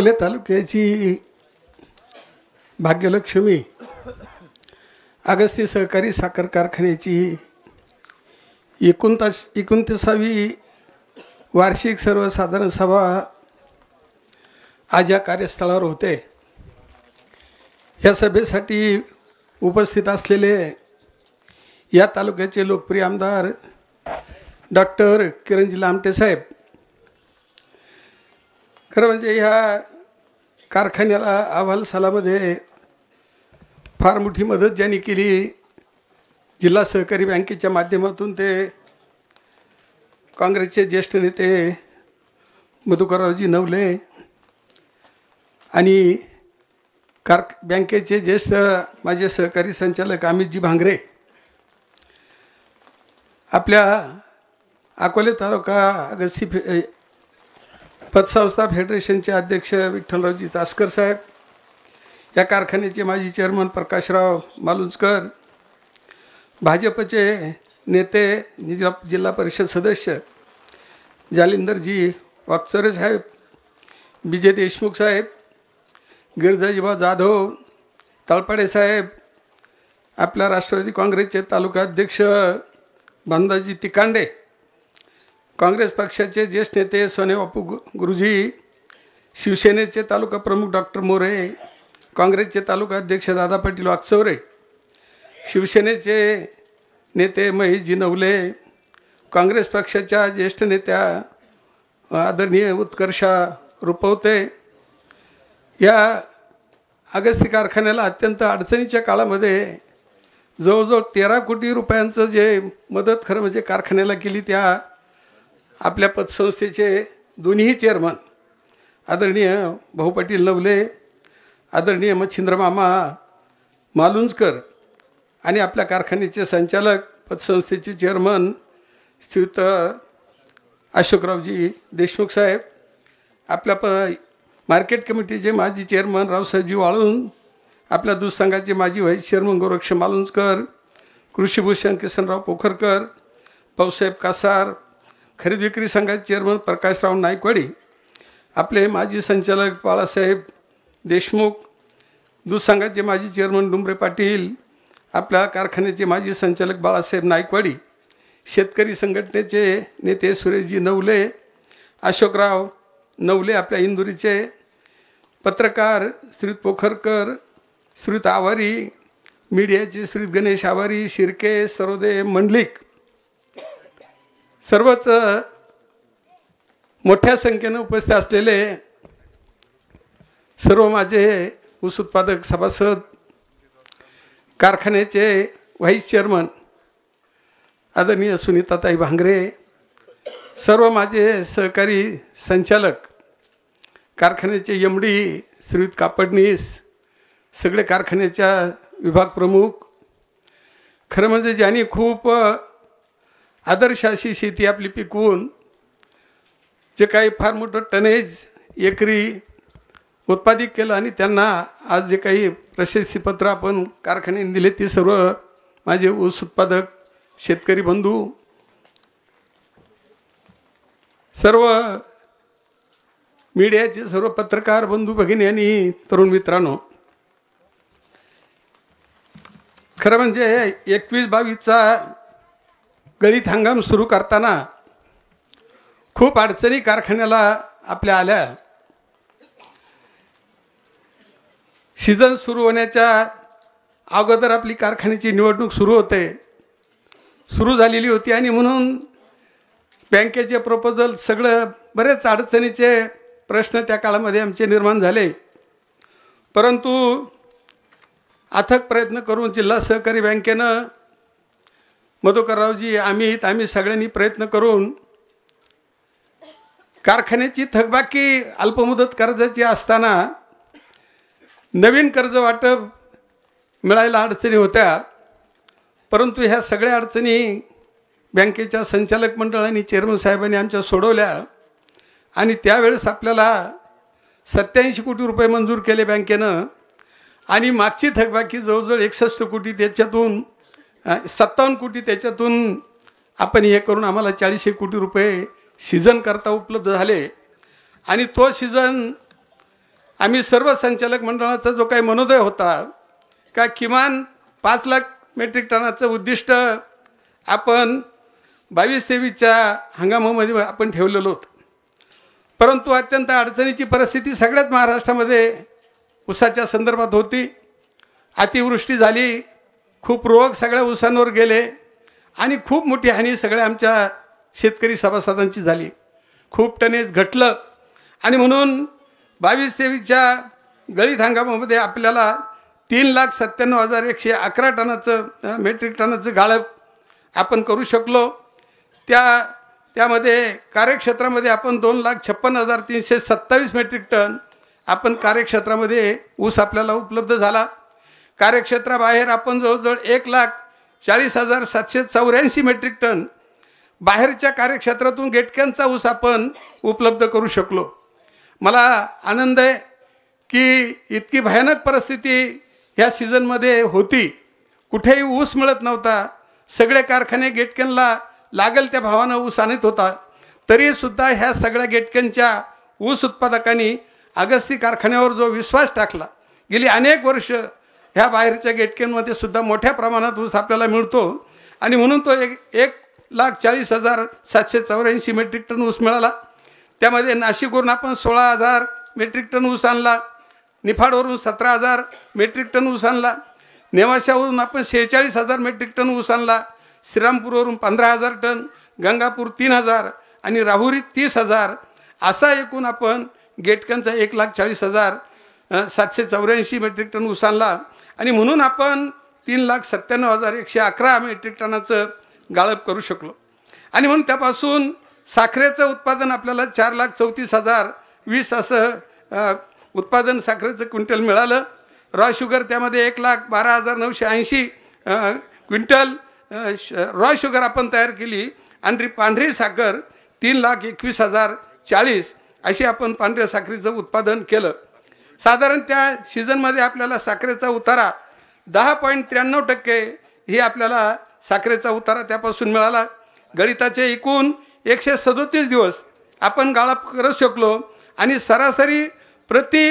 अकोले तालुक्याची भाग्यलक्ष्मी अगस्ती सहकारी साखर कारखान्याची एकोणतास एकोणतीसावी वार्षिक सर्वसाधारण सभा आज या कार्यस्थळावर होते या सभेसाठी उपस्थित असलेले या तालुक्याचे लोकप्रिय आमदार डॉक्टर किरणजी लामटे साहेब खरं म्हणजे ह्या कारखान्याला सालामध्ये फार मोठी मदत ज्यांनी केली जिल्हा सहकारी बँकेच्या माध्यमातून ते काँग्रेसचे ज्येष्ठ नेते मधुकररावजी नवले आणि कार बँकेचे ज्येष्ठ माझे सहकारी संचालक अमितजी भांगरे आपल्या अकोले तालुका अगस्ती पतसंस्था फेडरेशनचे अध्यक्ष विठ्ठलरावजी तासकर साहेब या कारखान्याचे माजी चेअरमन प्रकाशराव मालुंजकर भाजपचे नेते जिल्हा जिल्हा परिषद सदस्य जालिंदरजी वाकचरे साहेब विजय देशमुख साहेब गिरजाजीबा जाधव तळपाडे साहेब आपल्या राष्ट्रवादी काँग्रेसचे तालुका अध्यक्ष बंदाजी तिकांडे काँग्रेस पक्षाचे ज्येष्ठ नेते सोने बापू गुरुजी शिवसेनेचे तालुका प्रमुख डॉक्टर मोरे काँग्रेसचे तालुका अध्यक्ष दादा पाटील वागचौरे शिवसेनेचे नेते महेश नवले काँग्रेस पक्षाच्या ज्येष्ठ नेत्या आदरणीय उत्कर्षा रुपवते या अगस्ती कारखान्याला अत्यंत अडचणीच्या काळामध्ये जवळजवळ तेरा कोटी रुपयांचं जे मदत खरं म्हणजे कारखान्याला केली त्या आपल्या पतसंस्थेचे दोन्ही चेअरमन आदरणीय भाऊ पाटील नवले आदरणीय मच्छिंद्रमामा मालुंजकर आणि आपल्या कारखान्याचे संचालक पतसंस्थेचे चेअरमन श्रीयुत अशोकरावजी देशमुख साहेब आपल्या प मार्केट कमिटीचे माजी चेअरमन रावसाहेबजी वाळून आपल्या दूध संघाचे माजी व्हाईस चेअरमन गोरक्ष मालुंजकर कृषीभूषण किसनराव पोखरकर भाऊसाहेब कासार खरेदी विक्री संघाचे चेअरमन प्रकाशराव नायकवाडी आपले माजी संचालक बाळासाहेब देशमुख दूध संघाचे माजी चेअरमन डुंबरे पाटील आपल्या कारखान्याचे माजी संचालक बाळासाहेब नायकवाडी शेतकरी संघटनेचे नेते सुरेशजी नवले अशोकराव नवले आपल्या इंदुरीचे पत्रकार श्रीत पोखरकर श्रीत आवारी मीडियाचे श्रीत गणेश आवारी शिर्के सरोदे मंडलिक सर्वच मोठ्या संख्येनं उपस्थित असलेले सर्व माझे ऊस उत्पादक सभासद कारखान्याचे व्हाईस चेअरमन आदरणीय सुनीताताई भांगरे सर्व माझे सहकारी संचालक कारखान्याचे यमडी डी श्रीयुत कापडनीस सगळे कारखान्याच्या विभाग प्रमुख खरं म्हणजे ज्यांनी खूप आदर्श अशी शेती आपली पिकवून जे काही फार मोठं टनेज एकरी उत्पादित केलं आणि त्यांना आज जे काही प्रशस्तीपत्र आपण कारखान्याने दिले ते सर्व माझे ऊस उत्पादक शेतकरी बंधू सर्व मीडियाचे सर्व पत्रकार बंधू भगिनी आणि तरुण मित्रांनो खरं म्हणजे एकवीस बावीसचा गळीत हंगाम सुरू करताना खूप अडचणी कारखान्याला आपल्या आल्या सीझन सुरू होण्याच्या अगोदर आपली कारखान्याची निवडणूक सुरू होते सुरू झालेली होती आणि म्हणून बँकेचे प्रपोजल सगळं बरेच अडचणीचे प्रश्न त्या काळामध्ये आमचे निर्माण झाले परंतु अथक प्रयत्न करून जिल्हा सहकारी बँकेनं मधुकररावजी आम्ही आम्ही सगळ्यांनी प्रयत्न करून कारखान्याची थकबाकी अल्पमुदत कर्जाची असताना नवीन कर्ज वाटप मिळायला अडचणी होत्या परंतु ह्या सगळ्या अडचणी बँकेच्या संचालक मंडळाने चेअरमन साहेबांनी आमच्या सोडवल्या आणि त्यावेळेस आपल्याला सत्याऐंशी कोटी रुपये मंजूर केले बँकेनं आणि मागची थकबाकी जवळजवळ एकसष्ट कोटी त्याच्यातून सत्तावन्न कोटी त्याच्यातून आपण हे करून आम्हाला चाळीसशे कोटी रुपये करता उपलब्ध झाले आणि तो सीझन आम्ही सर्व संचालक मंडळाचा जो काही मनोदय होता का किमान पाच लाख मेट्रिक टनाचं उद्दिष्ट आपण बावीस तेवीसच्या हंगामामध्ये आपण ठेवलेलो होतं परंतु अत्यंत अडचणीची परिस्थिती सगळ्यात महाराष्ट्रामध्ये उसाच्या संदर्भात होती अतिवृष्टी झाली खूप रोग सगळ्या ऊसांवर गेले आणि खूप मोठी हानी सगळ्या आमच्या शेतकरी सभासदांची झाली खूप टनेज घटलं आणि म्हणून बावीस तेवीसच्या गळीत हंगामामध्ये आपल्याला तीन लाख सत्त्याण्णव हजार एकशे अकरा टनाचं मेट्रिक टनाचं गाळप आपण करू शकलो त्या त्यामध्ये कार्यक्षेत्रामध्ये आपण दोन लाख छप्पन्न हजार तीनशे सत्तावीस मेट्रिक टन आपण कार्यक्षेत्रामध्ये ऊस आपल्याला उपलब्ध झाला कार्यक्षेत्राबाहेर आपण जवळजवळ एक लाख चाळीस हजार सातशे चौऱ्याऐंशी मेट्रिक टन बाहेरच्या कार्यक्षेत्रातून गेटक्यांचा ऊस आपण उपलब्ध करू शकलो मला आनंद आहे की इतकी भयानक परिस्थिती ह्या सीझनमध्ये होती कुठेही ऊस मिळत नव्हता सगळे कारखाने गेटक्यांना लागेल त्या भावानं ऊस आणत होता तरीसुद्धा ह्या सगळ्या गेटक्यांच्या ऊस उत्पादकांनी अगस्ती कारखान्यावर जो विश्वास टाकला गेली अनेक वर्ष ह्या बाहेरच्या गेटकेनमध्ये सुद्धा मोठ्या प्रमाणात ऊस आपल्याला मिळतो आणि म्हणून तो एक एक लाख चाळीस हजार सातशे चौऱ्याऐंशी मेट्रिक टन ऊस मिळाला त्यामध्ये नाशिकवरून आपण सोळा हजार मेट्रिक टन ऊस आणला निफाडवरून सतरा हजार मेट्रिक टन ऊस आणला नेवाशावरून आपण शेहेचाळीस हजार मेट्रिक टन ऊस आणला श्रीरामपूरवरून पंधरा हजार टन गंगापूर तीन हजार आणि राहुरी तीस हजार असा एकूण आपण गेटकनचा एक लाख चाळीस हजार सातशे चौऱ्याऐंशी मेट्रिक टन ऊस आणला आणि म्हणून आपण तीन लाख सत्त्याण्णव हजार एकशे अकरा मेट्रिक टनाचं गाळप करू शकलो आणि म्हणून त्यापासून साखरेचं उत्पादन आपल्याला चार लाख चौतीस हजार वीस असं उत्पादन साखरेचं क्विंटल मिळालं रॉ शुगर त्यामध्ये एक लाख बारा हजार नऊशे ऐंशी क्विंटल रॉ शुगर आपण तयार केली आणि पांढरी साखर तीन लाख एकवीस हजार चाळीस अशी आपण पांढऱ्या साखरेचं उत्पादन केलं साधारण त्या सीझनमध्ये आपल्याला साखरेचा उतारा दहा पॉईंट त्र्याण्णव टक्के ही आपल्याला साखरेचा उतारा त्यापासून मिळाला गणिताचे एकूण एकशे सदोतीस दिवस आपण गाळप करत शकलो आणि सरासरी प्रति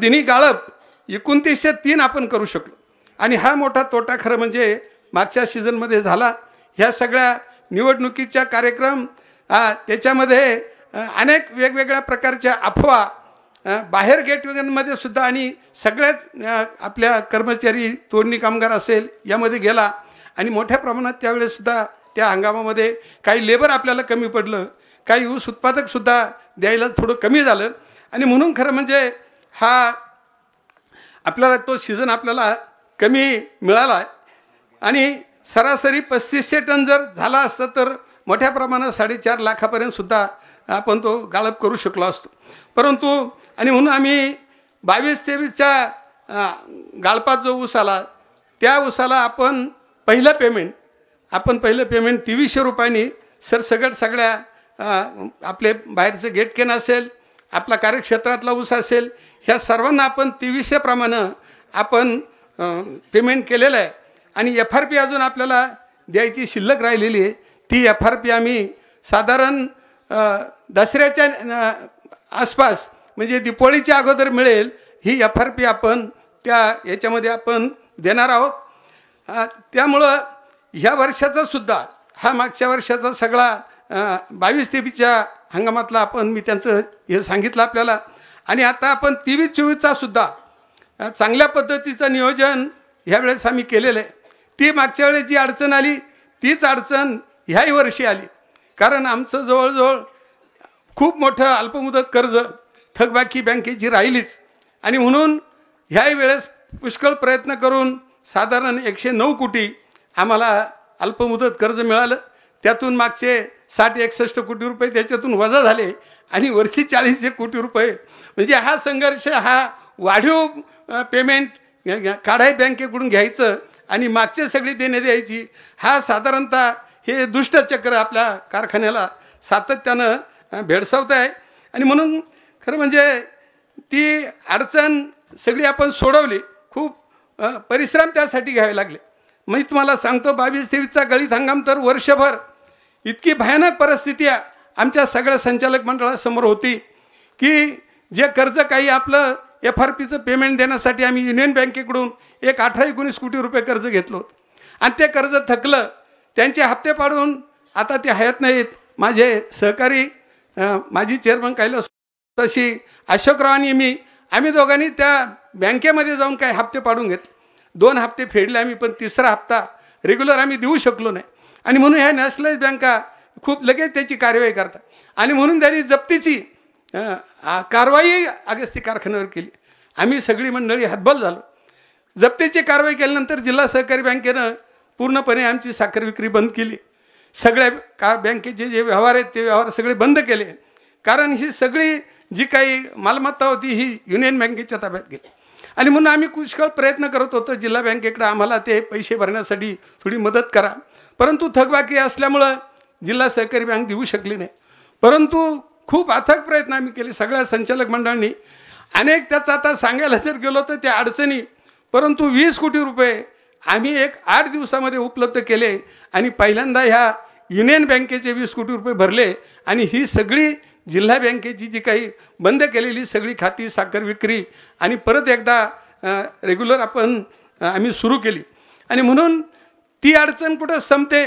दिनी गाळप एकोणतीसशे तीन आपण करू शकलो आणि हा मोठा तोटा खरं म्हणजे मागच्या सीझनमध्ये झाला ह्या सगळ्या निवडणुकीच्या कार्यक्रम त्याच्यामध्ये अनेक वेगवेगळ्या प्रकारच्या अफवा बाहेर गेट वेगनमध्ये सुद्धा आणि सगळ्याच आपल्या कर्मचारी तोडणी कामगार असेल यामध्ये गेला आणि मोठ्या प्रमाणात त्यावेळेसुद्धा त्या हंगामामध्ये काही लेबर आपल्याला कमी पडलं काही ऊस उत्पादकसुद्धा द्यायला थोडं कमी झालं आणि म्हणून खरं म्हणजे हा आपल्याला तो सीझन आपल्याला कमी मिळाला आणि सरासरी पस्तीसशे टन जर झाला असतं तर मोठ्या प्रमाणात साडेचार लाखापर्यंतसुद्धा आपण तो गाळप करू शकलो असतो परंतु आणि म्हणून आम्ही बावीस तेवीसच्या गाळपात जो ऊस आला त्या ऊसाला आपण पहिलं पेमेंट आपण पहिलं पेमेंट तेवीसशे रुपयांनी सर सगळ्या आपले बाहेरचं गेटकेन असेल आपला कार्यक्षेत्रातला ऊस असेल ह्या सर्वांना आपण तेवीसशेप्रमाणे आपण पेमेंट केलेलं आहे आणि एफ आर पी अजून आपल्याला द्यायची शिल्लक राहिलेली आहे ती एफ आर पी आम्ही साधारण दसऱ्याच्या आसपास म्हणजे दिपोळीच्या अगोदर मिळेल ही एफ आर पी आपण त्या याच्यामध्ये आपण देणार आहोत त्यामुळं ह्या वर्षाचा सुद्धा हा मागच्या वर्षाचा सगळा बावीस तेवीसच्या हंगामातला आपण मी त्यांचं हे सांगितलं आपल्याला आणि आता आपण तेवीस चोवीसचा सुद्धा चांगल्या पद्धतीचं नियोजन ह्यावेळेस आम्ही केलेलं आहे ती मागच्या वेळेस जी अडचण आली तीच अडचण ह्याही वर्षी आली कारण आमचं जवळजवळ खूप मोठं अल्पमुदत कर्ज थकबाकी बँकेची राहिलीच आणि म्हणून ह्याही वेळेस पुष्कळ प्रयत्न करून साधारण एकशे नऊ कोटी आम्हाला अल्पमुदत कर्ज मिळालं त्यातून मागचे साठ एकसष्ट कोटी रुपये त्याच्यातून वजा झाले आणि वर्षी चाळीसशे कोटी रुपये म्हणजे हा संघर्ष हा वाढीव पेमेंट काढाय बँकेकडून घ्यायचं आणि मागचे सगळी देणे द्यायची हा साधारणतः हे दुष्टचक्र आपल्या कारखान्याला सातत्यानं भेडसावत आहे आणि म्हणून खरं म्हणजे ती अडचण सगळी आपण सोडवली खूप परिश्रम त्यासाठी घ्यावे लागले मी तुम्हाला सांगतो बावीस तेवीसचा गळीत हंगाम तर वर्षभर इतकी भयानक परिस्थिती आमच्या सगळ्या संचालक मंडळासमोर होती की जे कर्ज काही आपलं एफ आर पीचं पेमेंट देण्यासाठी आम्ही युनियन बँकेकडून एक अठरा एकोणीस कोटी रुपये कर्ज घेतलो आणि ते कर्ज थकलं त्यांचे हप्ते पाडून आता ते हयात नाहीत माझे सहकारी माझी चेअरमन कैलास तशी अशोकराव आणि मी आम्ही दोघांनी त्या बँकेमध्ये जाऊन काही हप्ते पाडून घेत दोन हप्ते फेडले आम्ही पण तिसरा हप्ता रेग्युलर आम्ही देऊ शकलो नाही आणि म्हणून ह्या नॅशनलाइज बँका खूप लगेच त्याची कारवाई करतात आणि म्हणून त्यांनी जप्तीची कारवाई अगस्ती कारखान्यावर केली आम्ही सगळी मंडळी हातबल झालो जप्तीची कारवाई केल्यानंतर जिल्हा सहकारी बँकेनं पूर्णपणे आमची साखर विक्री बंद केली सगळ्या का बँकेचे जे व्यवहार आहेत ते व्यवहार सगळे बंद केले कारण ही सगळी जी काही मालमत्ता होती ही युनियन बँकेच्या ताब्यात गेली आणि म्हणून आम्ही पुष्कळ प्रयत्न करत होतो जिल्हा बँकेकडे आम्हाला ते पैसे भरण्यासाठी थोडी मदत करा परंतु थकबाकी असल्यामुळं जिल्हा सहकारी बँक देऊ शकली नाही परंतु खूप अथक प्रयत्न आम्ही केले सगळ्या संचालक मंडळांनी अनेक त्याचं आता सांगायला जर गेलो तर त्या अडचणी परंतु वीस कोटी रुपये आम्ही एक आठ दिवसामध्ये उपलब्ध केले आणि पहिल्यांदा ह्या युनियन बँकेचे वीस कोटी रुपये भरले आणि ही सगळी जिल्हा बँकेची जी काही बंद केलेली सगळी खाती साखर विक्री आणि परत एकदा रेग्युलर आपण आम्ही सुरू केली आणि म्हणून ती अडचण कुठं संपते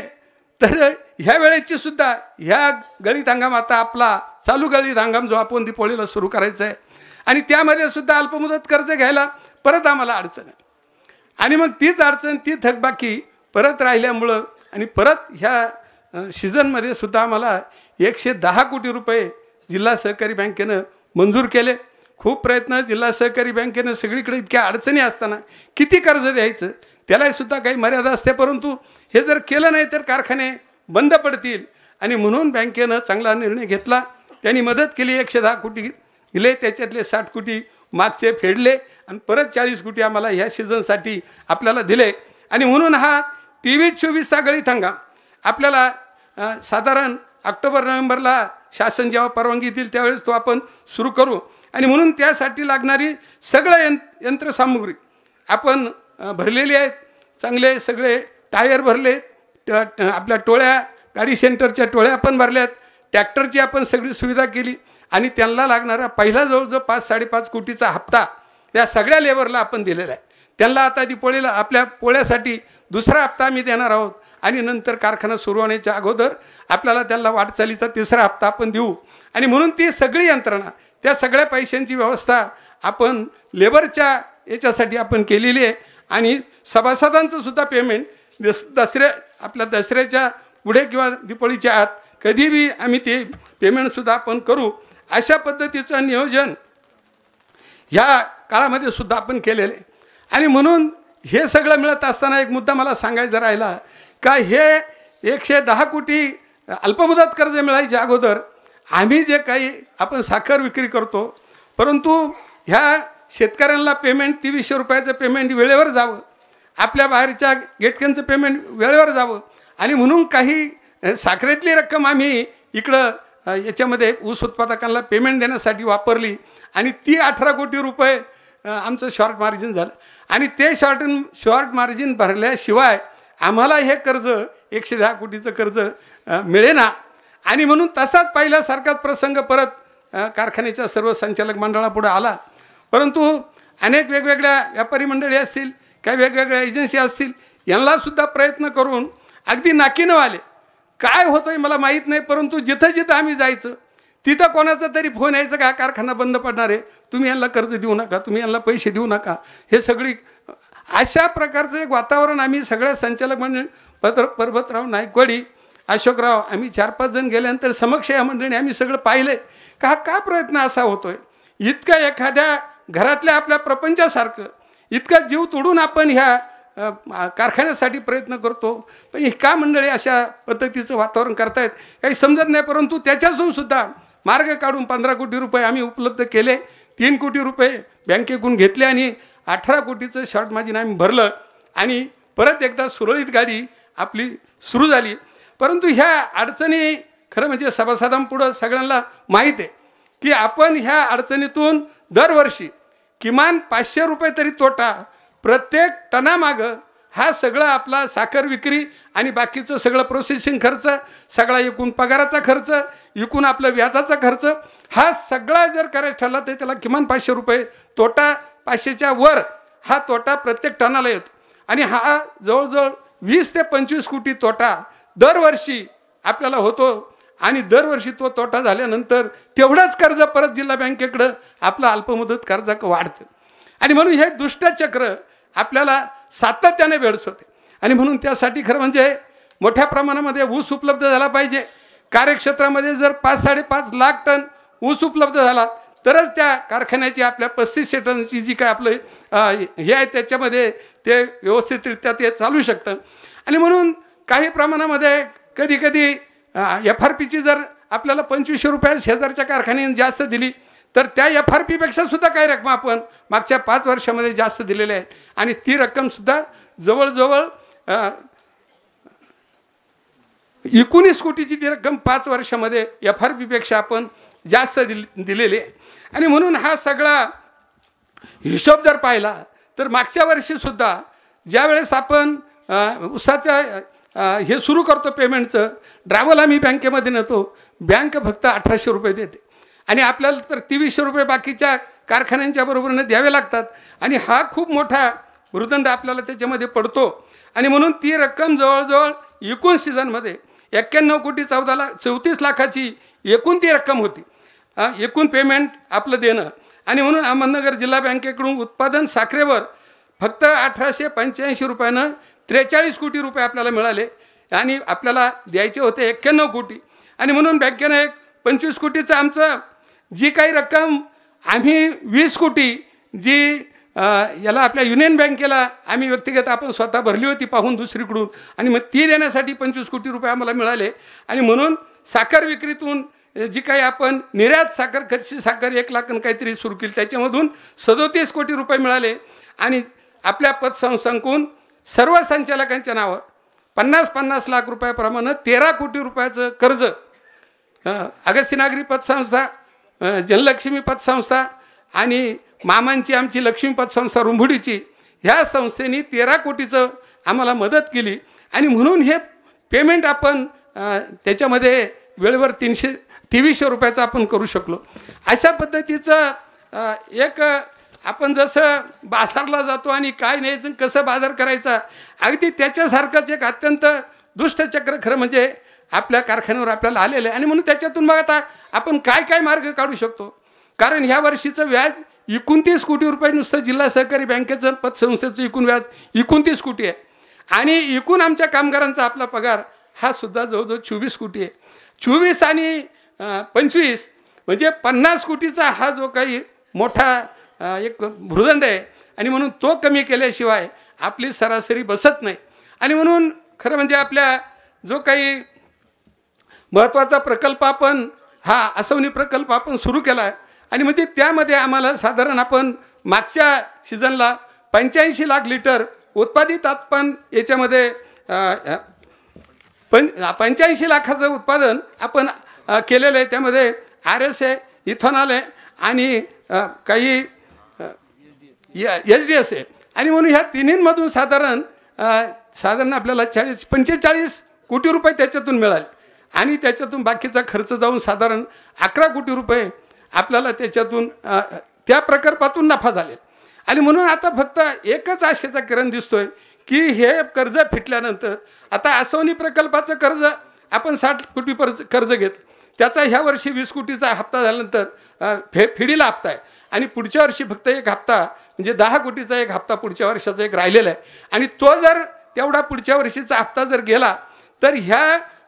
तर ह्या वेळेची सुद्धा ह्या गळीत हंगाम आता आपला चालू गळीत हंगाम जो आपण दिपोळीला सुरू करायचा आहे आणि त्यामध्ये सुद्धा अल्पमुदत कर्ज घ्यायला परत आम्हाला अडचण आहे आणि मग तीच अडचण ती थकबाकी परत राहिल्यामुळं आणि परत ह्या सीझनमध्ये सुद्धा आम्हाला एकशे दहा कोटी रुपये जिल्हा सहकारी बँकेनं मंजूर केले खूप प्रयत्न जिल्हा सहकारी बँकेनं सगळीकडे इतक्या अडचणी असताना किती कर्ज द्यायचं त्यालाही सुद्धा काही मर्यादा असते परंतु हे जर केलं नाही तर कारखाने बंद पडतील आणि म्हणून बँकेनं चांगला निर्णय घेतला त्यांनी मदत केली एकशे दहा कोटी दिले त्याच्यातले साठ कोटी मागचे फेडले आणि परत चाळीस कोटी आम्हाला ह्या सीझनसाठी आपल्याला दिले आणि म्हणून हा तेवीस चोवीसचा गळीत थांगा आपल्याला साधारण ऑक्टोबर नोव्हेंबरला शासन जेव्हा परवानगी देईल त्यावेळेस तो आपण सुरू करू आणि म्हणून त्यासाठी लागणारी सगळं यं यंत्रसामुग्री आपण भरलेली आहेत चांगले सगळे टायर भरले आपल्या टोळ्या गाडी सेंटरच्या टोळ्या पण भरल्या आहेत ट्रॅक्टरची आपण सगळी सुविधा केली आणि त्यांना लागणारा पहिला जवळजवळ पाच साडेपाच कोटीचा हप्ता या सगळ्या लेबरला आपण दिलेला आहे त्यांना आता दिपोळीला आपल्या पोळ्यासाठी दुसरा हप्ता आम्ही देणार आहोत आणि नंतर कारखाना सुरू होण्याच्या अगोदर आपल्याला त्यांना वाटचालीचा तिसरा हप्ता आपण देऊ आणि म्हणून ती सगळी यंत्रणा त्या सगळ्या पैशांची व्यवस्था आपण लेबरच्या याच्यासाठी आपण केलेली आहे आणि सभासदांचं सुद्धा पेमेंट दस दसऱ्या आपल्या दसऱ्याच्या पुढे किंवा दिपोळीच्या आत कधीबी आम्ही ते पेमेंटसुद्धा आपण करू अशा पद्धतीचं नियोजन ह्या काळामध्ये सुद्धा आपण केलेले आणि म्हणून हे सगळं मिळत असताना एक मुद्दा मला सांगायचा राहिला का हे एकशे दहा कोटी अल्पमुदत कर्ज मिळायचे अगोदर आम्ही जे काही आपण साखर विक्री करतो परंतु ह्या शेतकऱ्यांना पेमेंट तेवीसशे रुपयाचं पेमेंट वेळेवर जावं आपल्या बाहेरच्या गेटकेनचं पेमेंट वेळेवर जावं आणि म्हणून काही साखरेतली रक्कम आम्ही इकडं याच्यामध्ये ऊस उत्पादकांना पेमेंट देण्यासाठी वापरली आणि ती अठरा कोटी रुपये आमचं शॉर्ट मार्जिन झालं आणि ते शॉर्ट शॉर्ट मार्जिन भरल्याशिवाय आम्हाला हे कर्ज एकशे दहा कोटीचं कर्ज मिळेना आणि म्हणून तसाच पहिल्यासारखाच प्रसंग परत कारखान्याच्या सर्व संचालक मंडळापुढे आला परंतु अनेक वेगवेगळ्या व्यापारी मंडळी असतील काही वेगवेगळ्या एजन्सी असतील यांनासुद्धा प्रयत्न करून अगदी नाकीनं आले काय होतंय मला माहीत नाही परंतु जिथं जिथं आम्ही जायचं तिथं कोणाचा तरी फोन यायचं का कारखाना बंद पडणार आहे तुम्ही यांना कर्ज देऊ नका तुम्ही यांना पैसे देऊ नका हे सगळी अशा प्रकारचं एक वातावरण आम्ही सगळ्या संचालक मंडळी पत्र पर्वतराव नायकवाडी अशोकराव आम्ही चार पाच जण गेल्यानंतर समक्ष या मंडळीने आम्ही सगळं पाहिलं का हा का प्रयत्न असा होतो आहे इतका एखाद्या घरातल्या आपल्या प्रपंचासारखं इतका जीव तोडून आपण ह्या कारखान्यासाठी प्रयत्न करतो पण ही का मंडळी अशा पद्धतीचं वातावरण करतायत काही समजत नाही परंतु त्याच्यासूनसुद्धा सुद्धा मार्ग काढून पंधरा कोटी रुपये आम्ही उपलब्ध केले तीन कोटी रुपये बँकेकडून घेतले आणि अठरा कोटीचं शॉर्ट मार्जिन आम्ही भरलं आणि परत एकदा सुरळीत गाडी आपली सुरू झाली परंतु ह्या अडचणी खरं म्हणजे सभासदांपुढं सगळ्यांना माहीत आहे की आपण ह्या अडचणीतून दरवर्षी किमान पाचशे रुपये तरी तोटा प्रत्येक टनामागं हा सगळा आपला साखर विक्री आणि बाकीचं सगळं प्रोसेसिंग खर्च सगळा एकूण पगाराचा खर्च एकूण आपला व्याजाचा खर्च हा सगळा जर करायचं ठरला तर त्याला किमान पाचशे रुपये तोटा पाचशेच्या वर हा तोटा प्रत्येक टनाला येतो आणि हा जवळजवळ वीस ते पंचवीस कोटी तोटा दरवर्षी आपल्याला होतो आणि दरवर्षी तो तोटा झाल्यानंतर तेवढाच कर्ज परत जिल्हा बँकेकडं आपलं अल्पमुदत कर्जाक वाढतं आणि म्हणून हे दुष्टचक्र आपल्याला सातत्याने होते आणि म्हणून त्यासाठी खरं म्हणजे मोठ्या प्रमाणामध्ये ऊस उपलब्ध झाला पाहिजे कार्यक्षेत्रामध्ये जर पाच साडेपाच लाख टन ऊस उपलब्ध झाला तरच त्या कारखान्याची आपल्या पस्तीसशे टनची जी काय आपलं हे आहे त्याच्यामध्ये ते व्यवस्थितरित्या ते चालू शकतं आणि म्हणून काही प्रमाणामध्ये कधीकधी एफ आर पीची जर आपल्याला पंचवीसशे रुपया शेजारच्या कारखान्याने जास्त दिली तर त्या एफ आर पीपेक्षा सुद्धा काही रक्कम आपण मागच्या पाच वर्षामध्ये जास्त दिलेली आहे आणि ती रक्कमसुद्धा जवळजवळ एकोणीस कोटीची ती रक्कम पाच वर्षामध्ये एफ आर पीपेक्षा आपण जास्त दिल दिलेली आहे आणि म्हणून हा सगळा हिशोब जर पाहिला तर मागच्या वर्षीसुद्धा ज्यावेळेस आपण उसाचं हे सुरू करतो पेमेंटचं ड्रायव्हरला आम्ही बँकेमध्ये नेतो बँक फक्त अठराशे रुपये देते आणि आपल्याला तर तेवीसशे रुपये बाकीच्या कारखान्यांच्या बरोबरनं द्यावे लागतात आणि हा खूप मोठा मृदंड आपल्याला त्याच्यामध्ये पडतो आणि म्हणून ती रक्कम जवळजवळ एकूण सीझनमध्ये एक्क्याण्णव कोटी चौदा लाख चौतीस लाखाची एकूण ती रक्कम होती एकूण पेमेंट आपलं देणं आणि म्हणून अहमदनगर जिल्हा बँकेकडून उत्पादन साखरेवर फक्त अठराशे पंच्याऐंशी रुपयानं त्रेचाळीस कोटी रुपये आपल्याला मिळाले आणि आपल्याला द्यायचे होते एक्क्याण्णव कोटी आणि म्हणून बँकेनं एक पंचवीस कोटीचं आमचं जी काही रक्कम आम्ही वीस कोटी जी याला आपल्या युनियन बँकेला आम्ही व्यक्तिगत आपण स्वतः भरली होती पाहून दुसरीकडून आणि मग ती देण्यासाठी पंचवीस कोटी रुपये आम्हाला मिळाले आणि म्हणून साखर विक्रीतून जी काही आपण निर्यात साखर कच्ची साखर एक लाखन काहीतरी सुरू केली त्याच्यामधून सदोतीस कोटी रुपये मिळाले आणि आपल्या पतसंस्थांकून सर्व संचालकांच्या नावावर पन्नास पन्नास लाख रुपयाप्रमाणे तेरा कोटी रुपयाचं कर्ज अगस्त्यनागरी पतसंस्था जनलक्ष्मी पतसंस्था आणि मामांची आमची लक्ष्मी पतसंस्था रुंभुडीची ह्या संस्थेने तेरा कोटीचं आम्हाला मदत केली आणि म्हणून हे पेमेंट आपण त्याच्यामध्ये वेळेवर तीनशे तेवीसशे रुपयाचं आपण करू शकलो अशा पद्धतीचं एक आपण जसं बाजारला जातो आणि काय न्यायचं कसं बाजार करायचा अगदी त्याच्यासारखंच एक अत्यंत दुष्टचक्र खरं म्हणजे आपल्या कारखान्यावर आपल्याला आलेलं आहे आणि म्हणून त्याच्यातून मग आता आपण काय काय मार्ग काढू शकतो कारण ह्या वर्षीचं व्याज एकोणतीस कोटी रुपये नुसतं जिल्हा सहकारी बँकेचं पतसंस्थेचं एकूण व्याज एकोणतीस कोटी आहे आणि एकूण आमच्या कामगारांचा आपला पगार हा सुद्धा जवळजवळ चोवीस कोटी आहे चोवीस आणि पंचवीस म्हणजे पन्नास कोटीचा हा जो काही मोठा एक भृदंड आहे आणि म्हणून तो कमी केल्याशिवाय आपली सरासरी बसत नाही आणि म्हणून खरं म्हणजे आपल्या जो काही महत्त्वाचा प्रकल्प आपण हा आसवणी प्रकल्प आपण सुरू केला आहे आणि म्हणजे त्यामध्ये आम्हाला साधारण आपण मागच्या सीझनला पंच्याऐंशी लाख लिटर उत्पादित आपण याच्यामध्ये पं पंच्याऐंशी लाखाचं उत्पादन आपण केलेलं आहे त्यामध्ये आर एस ए इथॉनॉल आहे आणि काही एच डी एस आहे आणि म्हणून ह्या तिन्हींमधून साधारण साधारण आपल्याला चाळीस पंचेचाळीस कोटी रुपये त्याच्यातून मिळाले आणि त्याच्यातून बाकीचा खर्च जाऊन साधारण अकरा कोटी रुपये आपल्याला त्याच्यातून त्या प्रकल्पातून नफा झाले आणि म्हणून आता फक्त एकच आशेचा किरण दिसतो आहे की हे कर्ज फिटल्यानंतर आता आसवनी प्रकल्पाचं कर्ज आपण साठ कोटी कर्ज घेत त्याचा ह्या वर्षी वीस कोटीचा हप्ता झाल्यानंतर फे फिडीला हप्ता आहे आणि पुढच्या वर्षी फक्त एक हप्ता म्हणजे दहा कोटीचा एक हप्ता पुढच्या वर्षाचा एक राहिलेला आहे आणि तो जर तेवढा पुढच्या वर्षीचा हप्ता जर गेला तर ह्या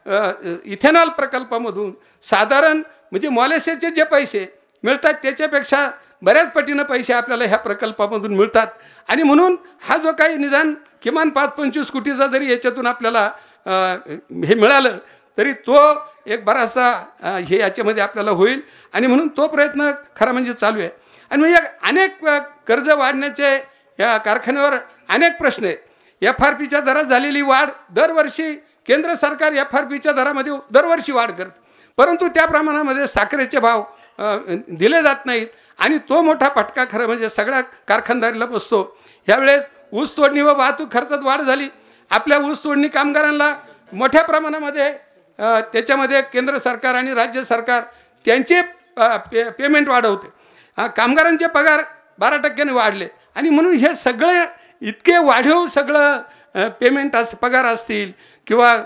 इथेनॉल प्रकल्पामधून साधारण म्हणजे मॉलेसेसचे जे पैसे मिळतात त्याच्यापेक्षा बऱ्याच पटीनं पैसे आपल्याला ह्या प्रकल्पामधून मिळतात आणि म्हणून हा जो काही निदान किमान पाच पंचवीस कोटीचा जरी याच्यातून आपल्याला हे मिळालं तरी तो एक बराचसा हे याच्यामध्ये आपल्याला होईल आणि म्हणून तो प्रयत्न खरा म्हणजे चालू आहे आणि म्हणजे अनेक कर्ज वाढण्याचे या कारखान्यावर अनेक प्रश्न आहेत एफ आर पीच्या दरात झालेली वाढ दरवर्षी केंद्र सरकार एफ आर पीच्या दरामध्ये दरवर्षी वाढ करत परंतु त्या प्रमाणामध्ये साखरेचे भाव दिले जात नाहीत आणि तो मोठा फटका खरं म्हणजे सगळ्या कारखानदारीला बसतो ह्यावेळेस ऊस तोडणी व वाहतूक खर्चात वाढ झाली आपल्या ऊस तोडणी कामगारांना मोठ्या प्रमाणामध्ये त्याच्यामध्ये केंद्र सरकार आणि राज्य सरकार त्यांचे पे पेमेंट वाढवते कामगारांचे पगार बारा टक्क्याने वाढले आणि म्हणून हे सगळे इतके वाढीव सगळं पेमेंट अस पगार असतील किंवा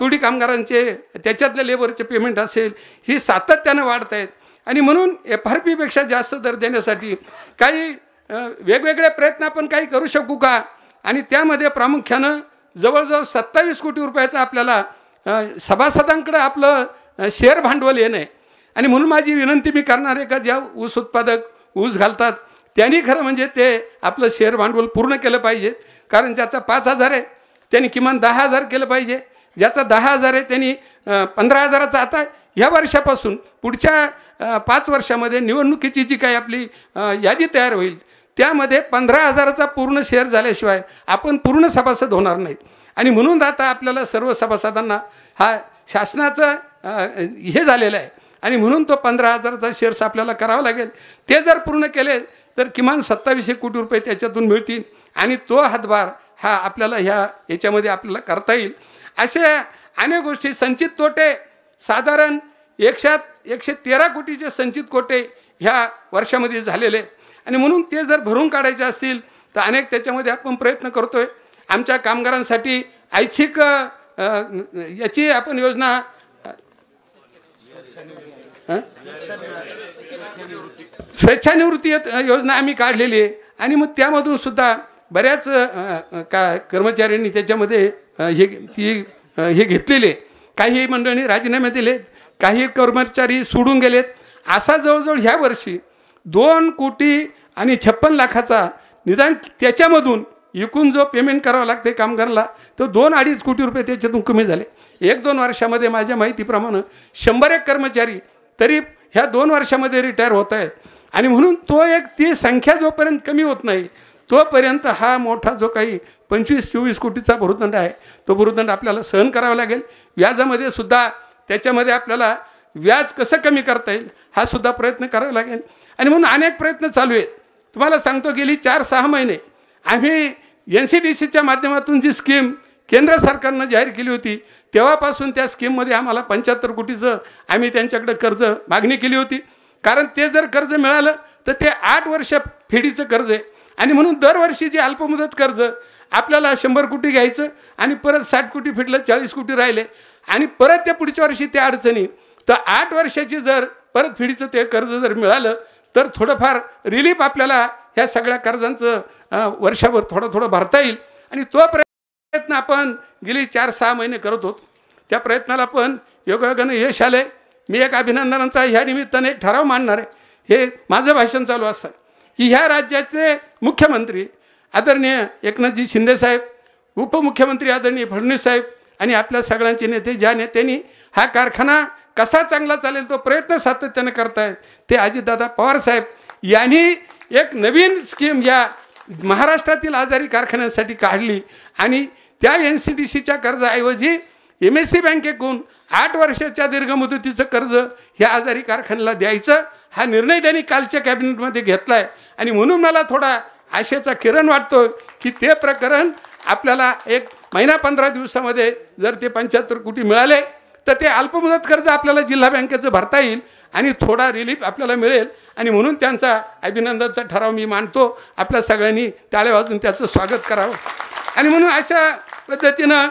तोडी कामगारांचे त्याच्यातल्या लेबरचे पेमेंट असेल ही सातत्यानं वाढत आहेत आणि म्हणून एफ आर पीपेक्षा जास्त दर देण्यासाठी काही वेगवेगळे प्रयत्न आपण काही करू शकू का आणि त्यामध्ये प्रामुख्यानं जवळजवळ सत्तावीस कोटी रुपयाचा आपल्याला सभासदांकडं आपलं शेअर भांडवल येणं आहे आणि म्हणून माझी विनंती मी करणार आहे का ज्या ऊस उत्पादक ऊस घालतात त्यांनी खरं म्हणजे ते आपलं शेअर भांडवल पूर्ण केलं पाहिजे कारण ज्याचा पाच हजार आहे त्यांनी किमान दहा हजार केलं पाहिजे ज्याचा दहा हजार आहे त्यांनी पंधरा हजाराचा आता ह्या वर्षापासून पुढच्या पाच वर्षामध्ये निवडणुकीची जी काही आपली यादी तयार होईल त्यामध्ये पंधरा हजाराचा पूर्ण शेअर झाल्याशिवाय आपण पूर्ण सभासद होणार नाहीत आणि म्हणून आता आपल्याला सर्व सभासदांना हा शासनाचा हे झालेलं आहे आणि म्हणून तो पंधरा हजाराचा शेअर्स आपल्याला करावा लागेल ते जर पूर्ण केले तर किमान सत्तावीसशे कोटी रुपये त्याच्यातून मिळतील आणि तो हातभार हा आपल्याला ह्या याच्यामध्ये आपल्याला करता येईल अशा अनेक गोष्टी संचित तोटे साधारण एकशात एकशे तेरा कोटीचे संचित कोटे ह्या वर्षामध्ये झालेले आणि म्हणून ते जर भरून काढायचे असतील तर अनेक त्याच्यामध्ये आपण प्रयत्न करतो आहे आमच्या कामगारांसाठी ऐच्छिक याची आपण योजना स्वेच्छानिवृत्ती योजना आम्ही काढलेली आहे आणि मग त्यामधून सुद्धा बऱ्याच का कर्मचाऱ्यांनी त्याच्यामध्ये हे ती हे घेतलेले काही मंडळींनी राजीनामे दिलेत काही कर्मचारी सोडून गेलेत असा जवळजवळ ह्या वर्षी दोन कोटी आणि छप्पन लाखाचा निदान त्याच्यामधून एकूण जो पेमेंट करावा लागते कामगाराला तो दोन अडीच कोटी रुपये त्याच्यातून कमी झाले एक दोन वर्षामध्ये माझ्या माहितीप्रमाणे शंभर एक कर्मचारी तरी ह्या दोन वर्षामध्ये रिटायर होत आहेत आणि म्हणून तो एक ती संख्या जोपर्यंत कमी होत नाही तोपर्यंत हा मोठा जो काही पंचवीस चोवीस कोटीचा भूदंड आहे तो भूदंड आपल्याला सहन करावा लागेल व्याजामध्ये सुद्धा त्याच्यामध्ये आपल्याला व्याज कसं कमी करता येईल हा सुद्धा प्रयत्न करावा लागेल आणि म्हणून अनेक प्रयत्न चालू आहेत तुम्हाला सांगतो गेली चार सहा महिने आम्ही एन सी डी सीच्या माध्यमातून जी स्कीम केंद्र सरकारनं जाहीर केली होती तेव्हापासून त्या स्कीममध्ये आम्हाला पंच्याहत्तर कोटीचं आम्ही त्यांच्याकडे कर्ज मागणी केली होती कारण ते जर कर्ज मिळालं तर ते आठ वर्ष फेडीचं कर्ज आहे आणि म्हणून दरवर्षी जे अल्पमुदत कर्ज आपल्याला शंभर कोटी घ्यायचं आणि परत साठ कोटी फिटलं चाळीस कोटी राहिले आणि परत त्या पुढच्या वर्षी त्या अडचणी तर आठ वर्षाची जर परत फिडीचं ते कर्ज जर मिळालं तर थोडंफार रिलीफ आपल्याला ह्या सगळ्या कर्जांचं वर्षभर थोडं थोडं भरता येईल आणि तो प्रयत्न आपण गेली चार सहा महिने करत होत त्या प्रयत्नाला पण योगायोगानं यश आलं मी एक अभिनंदनाचा ह्या निमित्ताने ठराव मांडणार आहे हे माझं भाषण चालू असतं की ह्या राज्याचे मुख्यमंत्री आदरणीय एकनाथजी शिंदेसाहेब उपमुख्यमंत्री आदरणीय फडणवीस साहेब आणि आपल्या सगळ्यांचे नेते ज्या नेत्यांनी हा कारखाना कसा चांगला चालेल तो प्रयत्न सातत्याने करतायत ते अजितदादा पवारसाहेब यांनी एक नवीन स्कीम या महाराष्ट्रातील आजारी कारखान्यांसाठी काढली आणि त्या एन सी डी सीच्या कर्जाऐवजी एम एस सी बँकेकडून आठ वर्षाच्या दीर्घ मुदतीचं कर्ज ह्या आजारी कारखान्याला द्यायचं हा निर्णय त्यांनी कालच्या कॅबिनेटमध्ये घेतला आहे आणि म्हणून मला थोडा आशेचा किरण वाटतो की ते प्रकरण आपल्याला एक महिना पंधरा दिवसामध्ये जर ते पंच्याहत्तर कोटी मिळाले तर ते अल्पमुदत कर्ज आपल्याला जिल्हा बँकेचं भरता येईल आणि थोडा रिलीफ आपल्याला मिळेल आणि म्हणून त्यांचा अभिनंदनचा ठराव मी मानतो आपल्या सगळ्यांनी टाळ्या वाजून त्याचं स्वागत करावं आणि म्हणून अशा पद्धतीनं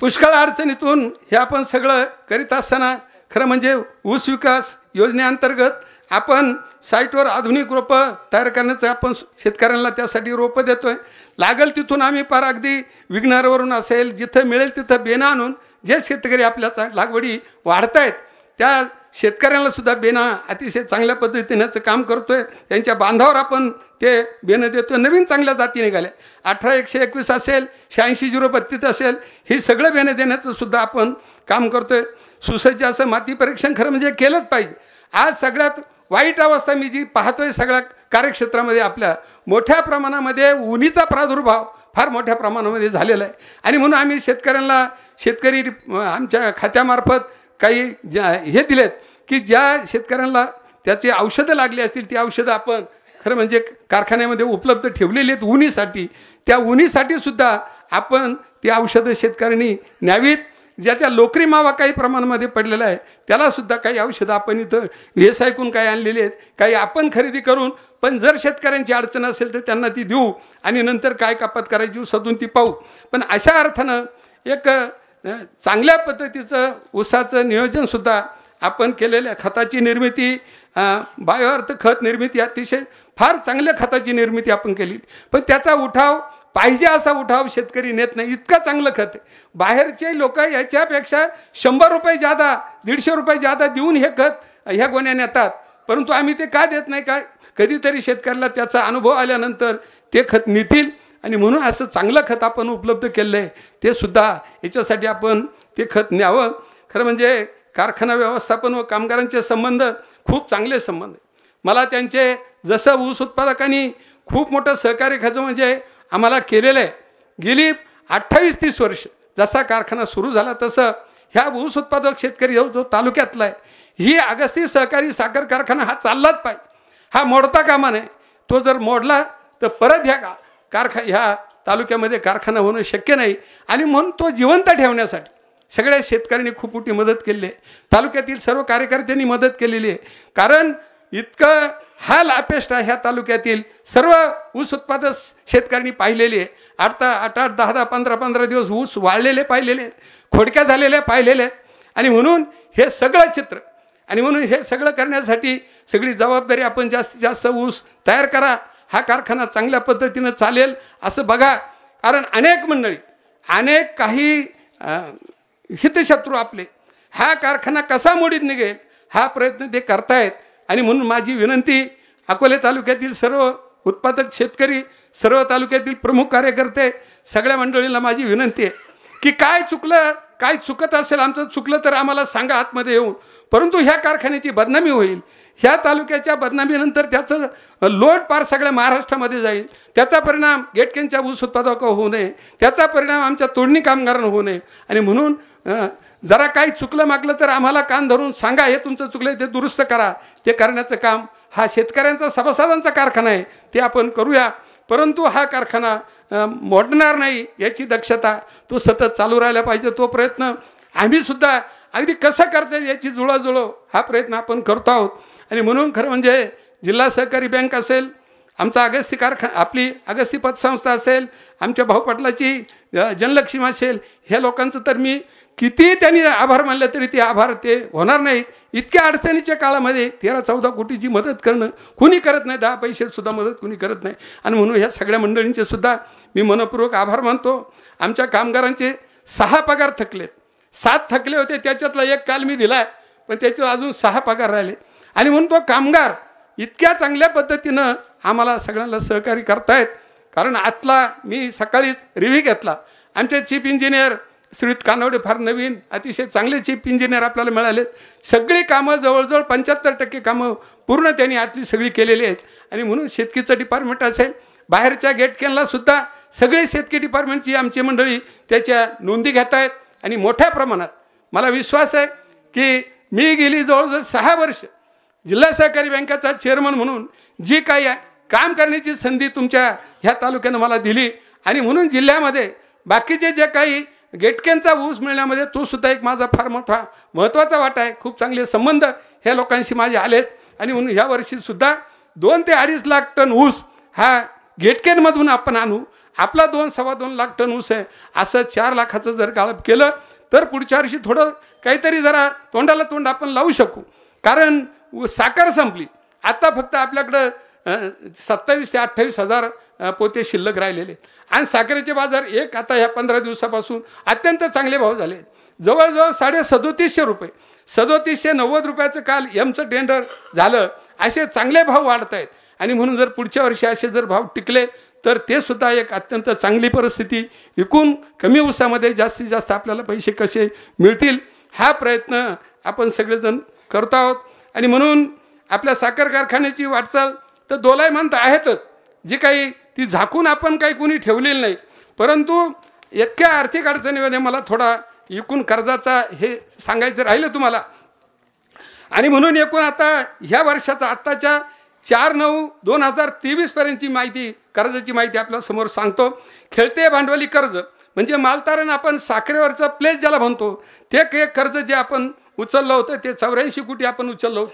पुष्कळ अडचणीतून हे आपण सगळं करीत असताना खरं म्हणजे ऊस विकास योजनेअंतर्गत आपण साईटवर आधुनिक रोपं तयार करण्याचं आपण शेतकऱ्यांना त्यासाठी रोपं देतो आहे लागेल तिथून आम्ही फार अगदी विघ्नारवरून असेल जिथं मिळेल तिथं बेना आणून जे शेतकरी आपल्या चा लागवडी वाढतायत त्या शेतकऱ्यांनासुद्धा सुद्धा अतिशय चांगल्या पद्धतीनेचं काम करतो आहे त्यांच्या बांधावर आपण ते बेणं देतो नवीन चांगल्या जाती निघाल्या अठरा एकशे एकवीस असेल शहाऐंशी झिरो बत्तीस असेल हे सगळं बेणं देण्याचं सुद्धा आपण काम करतो आहे सुसज्ज असं माती परीक्षण खरं म्हणजे केलंच पाहिजे आज सगळ्यात वाईट अवस्था मी जी पाहतोय सगळ्या कार्यक्षेत्रामध्ये आपल्या मोठ्या प्रमाणामध्ये उन्हीचा प्रादुर्भाव फार मोठ्या प्रमाणामध्ये झालेला आहे आणि म्हणून आम्ही शेतकऱ्यांना शेतकरी आमच्या खात्यामार्फत काही ज्या हे दिलेत की ज्या शेतकऱ्यांना त्याचे औषधं लागली असतील ती औषधं आपण खरं म्हणजे कारखान्यामध्ये उपलब्ध ठेवलेली आहेत उन्हीसाठी त्या उन्हीसाठीसुद्धा सुद्धा आपण ती औषधं शेतकऱ्यांनी न्यावीत त्या लोकरी मावा काही प्रमाणामध्ये पडलेला आहे त्यालासुद्धा काही औषधं आपण इथं हेस ऐकून काही आणलेली आहेत काही आपण खरेदी करून पण जर शेतकऱ्यांची अडचण असेल तर त्यांना ती देऊ आणि नंतर काय कपात करायची सदून ती पाहू पण अशा अर्थानं एक चांगल्या पद्धतीचं ऊसाचं नियोजनसुद्धा आपण केलेल्या खताची निर्मिती बायोअर्थ खत निर्मिती अतिशय फार चांगल्या खताची निर्मिती आपण केली पण त्याचा उठाव पाहिजे असा उठाव शेतकरी नेत नाही इतकं चांगलं खत आहे बाहेरचे लोक याच्यापेक्षा शंभर रुपये जादा दीडशे रुपये जादा देऊन हे खत ह्या गोण्या नेतात परंतु आम्ही ते का देत नाही का कधीतरी शेतकऱ्याला त्याचा अनुभव आल्यानंतर ते खत नेतील आणि म्हणून असं चांगलं खत आपण उपलब्ध केलं आहे ते सुद्धा याच्यासाठी आपण ते खत न्यावं खरं म्हणजे कारखाना व्यवस्थापन व कामगारांचे संबंध खूप चांगले संबंध मला त्यांचे जसं ऊस उत्पादकांनी खूप मोठं सहकार्य खर्च म्हणजे आम्हाला केलेलं आहे गेली अठ्ठावीस तीस वर्ष जसा कारखाना सुरू झाला तसं ह्या ऊस उत्पादक शेतकरी जो तालुक्यातला आहे ही अगस्ती सहकारी साखर कारखाना हा चाललाच पाहिजे हा मोडता कामा नये तो जर मोडला तर परत ह्या का कारखा ह्या तालुक्यामध्ये कारखाना होणं शक्य नाही आणि म्हणून तो जिवंत ठेवण्यासाठी सगळ्या शेतकऱ्यांनी खूप मोठी मदत केली आहे तालुक्यातील सर्व कार्यकर्त्यांनी मदत केलेली आहे कारण इतकं हा लापेस्टा ह्या तालुक्यातील सर्व ऊस उत्पादक शेतकऱ्यांनी पाहिलेले आहे आठ आठ आठ दहा दहा पंधरा पंधरा दिवस ऊस वाळलेले पाहिलेले आहेत खोडक्या झालेल्या पाहिलेले आहेत आणि म्हणून हे सगळं चित्र आणि म्हणून हे सगळं करण्यासाठी सगळी जबाबदारी आपण जास्तीत जास्त ऊस तयार करा हा कारखाना चांगल्या पद्धतीनं चालेल असं बघा कारण अनेक मंडळी अनेक काही हितशत्रू आपले हा कारखाना कसा मोडीत निघेल हा प्रयत्न ते करतायत आणि म्हणून माझी विनंती अकोले तालुक्यातील सर्व उत्पादक शेतकरी सर्व तालुक्यातील प्रमुख कार्यकर्ते सगळ्या मंडळींना माझी विनंती आहे की काय चुकलं काय चुकत असेल आमचं चुकलं तर आम्हाला सांगा आतमध्ये येऊन परंतु ह्या कारखान्याची बदनामी होईल ह्या तालुक्याच्या बदनामीनंतर त्याचं लोड पार सगळ्या महाराष्ट्रामध्ये जाईल त्याचा परिणाम गेटकेनच्या ऊस उत्पादक होऊ नये त्याचा परिणाम आमच्या तोडणी कामगारांना होऊ नये आणि म्हणून जरा काही चुकलं मागलं तर आम्हाला कान धरून सांगा हे तुमचं चुकलं ते दुरुस्त करा ते करण्याचं काम हा शेतकऱ्यांचा सभासदांचा कारखाना आहे ते आपण करूया परंतु हा कारखाना मोडणार नाही याची दक्षता तो सतत चालू राहिला पाहिजे तो प्रयत्न आम्हीसुद्धा अगदी कसं करता येईल याची जुळाजुळो हा प्रयत्न आपण करतो आहोत आणि म्हणून खरं म्हणजे जिल्हा सहकारी बँक असेल आमचा अगस्ती कारखा आपली अगस्ती पतसंस्था असेल आमच्या भाऊ पाटलाची जनलक्ष्मी असेल ह्या लोकांचं तर मी कितीही त्यांनी आभार मानले तरी ते आभार ते होणार नाहीत इतक्या अडचणीच्या काळामध्ये तेरा चौदा कोटीची मदत करणं कुणी करत नाही दहा पैसेसुद्धा मदत कुणी करत नाही आणि म्हणून ह्या सगळ्या मंडळींचे सुद्धा मी मनपूर्वक आभार मानतो आमच्या कामगारांचे सहा पगार थकलेत सात थकले होते त्याच्यातला एक काल मी दिला आहे पण त्याचे अजून सहा पगार राहिले आणि म्हणून तो कामगार इतक्या चांगल्या पद्धतीनं आम्हाला सगळ्यांना सहकार्य करतायत कारण आतला मी सकाळीच रिव्ह्यू घेतला आमचे चीफ इंजिनियर श्रीत कानवडे फार नवीन अतिशय चांगले चीफ इंजिनियर आपल्याला मिळालेत सगळी कामं जवळजवळ पंच्याहत्तर टक्के कामं पूर्ण त्यांनी आतली सगळी केलेली आहेत आणि म्हणून शेतकीचं डिपार्टमेंट असेल बाहेरच्या गेटकेनला सुद्धा सगळे शेतकी डिपार्टमेंटची आमची मंडळी त्याच्या नोंदी घेत आहेत आणि मोठ्या प्रमाणात मला विश्वास आहे की मी गेली जवळजवळ सहा वर्ष जिल्हा सहकारी बँकेचा चेअरमन म्हणून जी काही काम करण्याची संधी तुमच्या ह्या तालुक्यानं मला दिली आणि म्हणून जिल्ह्यामध्ये बाकीचे जे काही गेटकेंचा ऊस मिळण्यामध्ये तो सुद्धा एक माझा फार मोठा महत्त्वाचा वाटा आहे खूप चांगले संबंध ह्या लोकांशी माझे आलेत आणि म्हणून ह्या वर्षीसुद्धा दोन ते अडीच लाख टन ऊस हा गेटकेनमधून आपण आणू आपला दोन सव्वा दोन लाख टन ऊस आहे असं चार लाखाचं जर गाळप केलं तर पुढच्या वर्षी थोडं काहीतरी जरा तोंडाला तोंड आपण लावू शकू कारण साखर संपली आत्ता फक्त आपल्याकडं सत्तावीस ते अठ्ठावीस हजार पोते शिल्लक राहिलेले आणि साखरेचे बाजार एक आता ह्या पंधरा दिवसापासून अत्यंत चांगले भाव झाले जवळजवळ साडे सदोतीसशे रुपये सदोतीसशे नव्वद रुपयाचं काल एमचं टेंडर झालं असे चांगले भाव वाढत आहेत आणि म्हणून जर पुढच्या वर्षी असे जर भाव टिकले तर ते सुद्धा एक अत्यंत चांगली परिस्थिती विकून कमी उसामध्ये जास्तीत जास्त आपल्याला पैसे कसे मिळतील हा प्रयत्न आपण सगळेजण करत आहोत आणि म्हणून आपल्या साखर कारखान्याची वाटचाल तर दोलायमान तर आहेतच जे काही ती झाकून आपण काही कुणी ठेवलेली नाही परंतु इतक्या आर्थिक अडचणीमध्ये मला थोडा एकूण कर्जाचा हे सांगायचं राहिलं तुम्हाला आणि म्हणून एकूण आता ह्या वर्षाचा आत्ताच्या चार नऊ दोन हजार तेवीसपर्यंतची माहिती कर्जाची माहिती आपल्या समोर सांगतो खेळते भांडवली कर्ज म्हणजे मालतारण आपण साखरेवरचं प्लेस ज्याला म्हणतो ते एक कर्ज जे आपण उचललं होतं ते चौऱ्याऐंशी कोटी आपण उचललो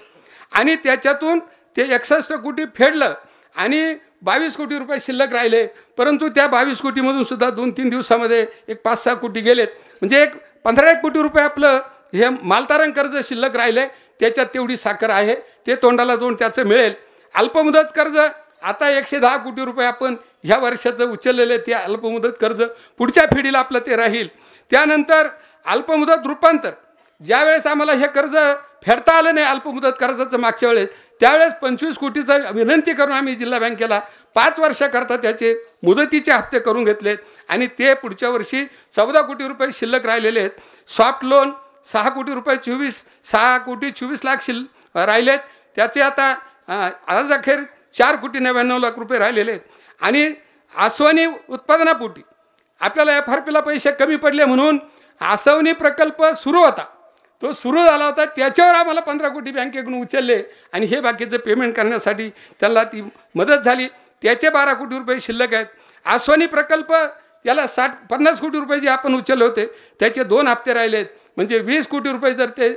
आणि त्याच्यातून ते एकसष्ट कोटी फेडलं आणि बावीस कोटी रुपये शिल्लक राहिले परंतु त्या बावीस कोटीमधून सुद्धा दोन तीन दिवसामध्ये एक पाच सहा कोटी गेलेत म्हणजे एक पंधरा एक कोटी रुपये आपलं हे मालतारण कर्ज शिल्लक राहिले त्याच्यात तेवढी साखर आहे ते तोंडाला दोन त्याचं मिळेल अल्पमुदत कर्ज आता एकशे दहा कोटी रुपये आपण ह्या वर्षाचं उचललेलं ते अल्पमुदत कर्ज पुढच्या फेडीला आपलं ते राहील त्यानंतर अल्पमुदत रूपांतर ज्यावेळेस आम्हाला हे कर्ज फेडता आलं नाही अल्पमुदत कर्जाचं मागच्या वेळेस त्यावेळेस पंचवीस कोटीचा विनंती करून आम्ही जिल्हा बँकेला पाच वर्षाकरता त्याचे मुदतीचे हप्ते करून घेतलेत आणि ते पुढच्या वर्षी चौदा कोटी रुपये शिल्लक राहिलेले आहेत सॉफ्ट लोन सहा कोटी रुपये चोवीस सहा कोटी चोवीस लाख शिल राहिलेत त्याचे आता आज अखेर चार कोटी नव्याण्णव लाख रुपये राहिलेले आहेत आणि आसवनी उत्पादनापोटी आपल्याला एफ आर पीला पैसे कमी पडले म्हणून आसवनी प्रकल्प सुरू होता तो सुरू झाला होता त्याच्यावर आम्हाला पंधरा कोटी बँकेकडून उचलले आणि हे बाकीचं पेमेंट करण्यासाठी त्याला ती मदत झाली त्याचे बारा कोटी रुपये शिल्लक आहेत आसवानी प्रकल्प त्याला साठ पन्नास कोटी रुपये जे आपण उचलले होते त्याचे दोन हप्ते राहिले आहेत म्हणजे वीस कोटी रुपये जर ते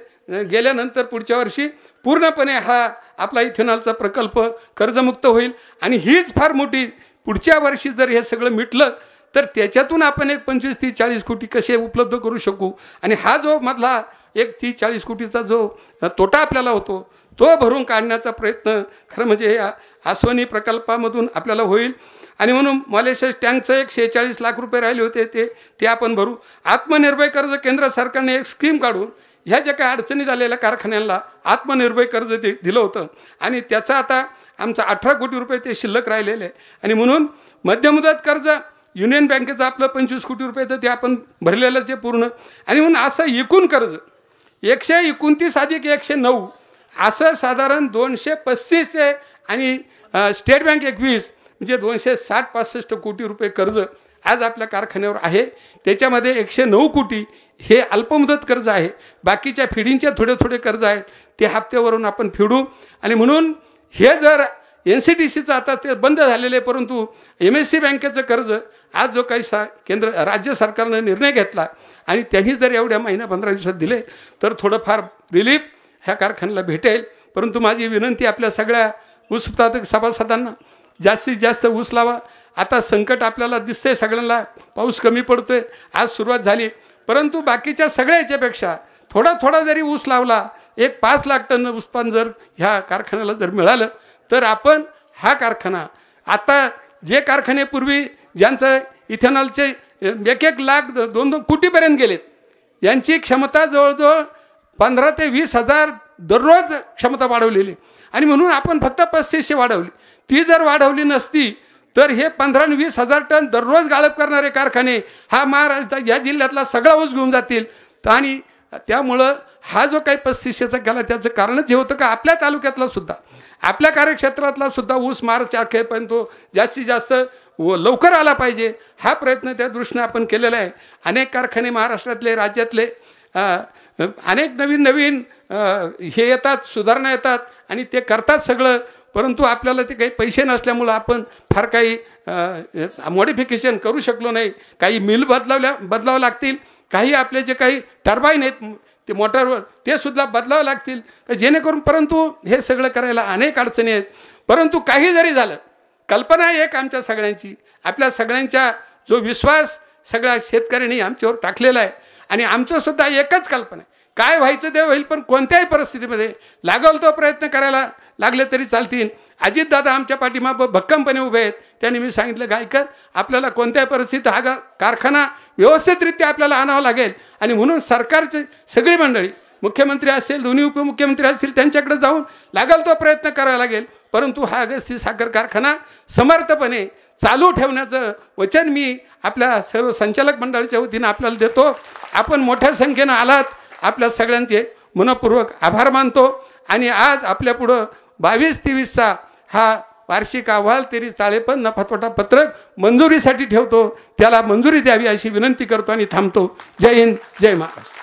गेल्यानंतर पुढच्या वर्षी पूर्णपणे हा आपला इथेनॉलचा प्रकल्प कर्जमुक्त होईल आणि हीच फार मोठी पुढच्या वर्षी जर हे सगळं मिटलं तर त्याच्यातून आपण एक पंचवीस तीस चाळीस कोटी कसे उपलब्ध करू शकू आणि हा जो मधला एक तीस चाळीस कोटीचा जो तोटा आपल्याला होतो तो भरून काढण्याचा प्रयत्न खरं म्हणजे या आसवनी प्रकल्पामधून आपल्याला होईल आणि म्हणून मलेशिया टँकचं एक शेहेचाळीस लाख रुपये राहिले होते ते ते आपण भरू आत्मनिर्भर कर्ज केंद्र सरकारने एक स्कीम काढून ह्या ज्या काही अडचणी झालेल्या कारखान्यांना आत्मनिर्भर कर्ज दे दिलं होतं आणि त्याचा आता आमचा अठरा कोटी रुपये ते शिल्लक राहिलेले आहे आणि म्हणून मध्यमुदत कर्ज युनियन बँकेचं आपलं पंचवीस कोटी रुपये तर ते आपण भरलेलंच आहे पूर्ण आणि म्हणून असं एकूण कर्ज एकशे एकोणतीस अधिक एकशे नऊ असं साधारण दोनशे पस्तीस आहे आणि स्टेट बँक एकवीस म्हणजे दोनशे साठ पासष्ट कोटी रुपये कर्ज आज आपल्या कारखान्यावर आहे त्याच्यामध्ये एकशे नऊ कोटी हे अल्पमुदत कर्ज आहे बाकीच्या फिडींचे थोडे थोडे कर्ज आहेत ते हप्त्यावरून आपण फिडू आणि म्हणून हे जर एन सी टी सीचं आता ते बंद झालेले परंतु एम एस सी बँकेचं कर्ज आज जो काही सा केंद्र राज्य सरकारनं निर्णय घेतला आणि त्यांनी जर एवढ्या महिन्या पंधरा दिवसात दिले तर थोडंफार रिलीफ ह्या कारखान्याला भेटेल परंतु माझी विनंती आपल्या सगळ्या ऊस उत्पादक सभासदांना जास्तीत जास्त ऊस लावा आता संकट आपल्याला दिसतंय सगळ्यांना पाऊस कमी पडतोय आज सुरुवात झाली परंतु बाकीच्या सगळ्या याच्यापेक्षा थोडा थोडा जरी ऊस लावला एक पाच लाख टन उत्पादन जर ह्या कारखान्याला जर मिळालं तर आपण हा कारखाना आता जे कारखाने पूर्वी ज्यांचं इथेनॉलचे एक एक लाख दोन दोन कोटीपर्यंत गेलेत यांची क्षमता जवळजवळ पंधरा ते वीस हजार दररोज क्षमता वाढवलेली आणि म्हणून आपण फक्त पस्तीसशे वाढवली ती जर वाढवली नसती तर हे पंधरा आणि वीस हजार टन दररोज गाळप करणारे कारखाने हा महाराष्ट्र या जिल्ह्यातला सगळा ऊस घेऊन जातील आणि त्यामुळं हा जो काही पस्तीसशेचा गेला त्याचं कारणच हे होतं का आपल्या तालुक्यातला सुद्धा आपल्या कार्यक्षेत्रातला सुद्धा ऊस मार्च अखेरपर्यंत जास्तीत जास्त व लवकर आला पाहिजे हा प्रयत्न त्या दृष्टीनं आपण केलेला आहे अनेक कारखाने महाराष्ट्रातले राज्यातले अनेक नवीन नवीन हे येतात सुधारणा येतात आणि ते करतात सगळं परंतु आपल्याला ते काही पैसे नसल्यामुळं आपण फार काही मॉडिफिकेशन करू शकलो नाही काही मिल बदलावल्या बदलावं लागतील काही आपले जे काही टर्बाईन आहेत ते मोटारवर ते सुद्धा बदलावं लागतील जेणेकरून परंतु हे सगळं करायला अनेक अडचणी आहेत परंतु काही जरी झालं कल्पना एक आमच्या सगळ्यांची आपल्या सगळ्यांच्या जो विश्वास सगळ्या शेतकऱ्यांनी आमच्यावर टाकलेला आहे आणि आमचंसुद्धा एकच कल्पना आहे काय व्हायचं ते होईल पण कोणत्याही परिस्थितीमध्ये लागल तो प्रयत्न करायला लागले तरी चालतील अजितदादा आमच्या पाठीमा भक्कमपणे उभे आहेत त्यांनी मी सांगितलं काय कर आपल्याला कोणत्याही परिस्थितीत हा कारखाना व्यवस्थितरित्या आपल्याला आणावा लागेल आणि म्हणून सरकारचे सगळी मंडळी मुख्यमंत्री असेल दोन्ही उपमुख्यमंत्री असतील त्यांच्याकडे जाऊन लागल तो प्रयत्न करावा लागेल परंतु हा अगस्ती साखर कारखाना समर्थपणे चालू ठेवण्याचं वचन मी आपल्या सर्व संचालक मंडळाच्या वतीनं आपल्याला देतो आपण मोठ्या संख्येनं आलात आपल्या सगळ्यांचे मनपूर्वक आभार मानतो आणि आज आपल्यापुढं बावीस तेवीसचा हा वार्षिक अहवाल तेरीस ताळेपण नफातोटा पत्रक मंजुरीसाठी ठेवतो त्याला मंजुरी द्यावी अशी विनंती करतो आणि थांबतो जय हिंद जय महाराष्ट्र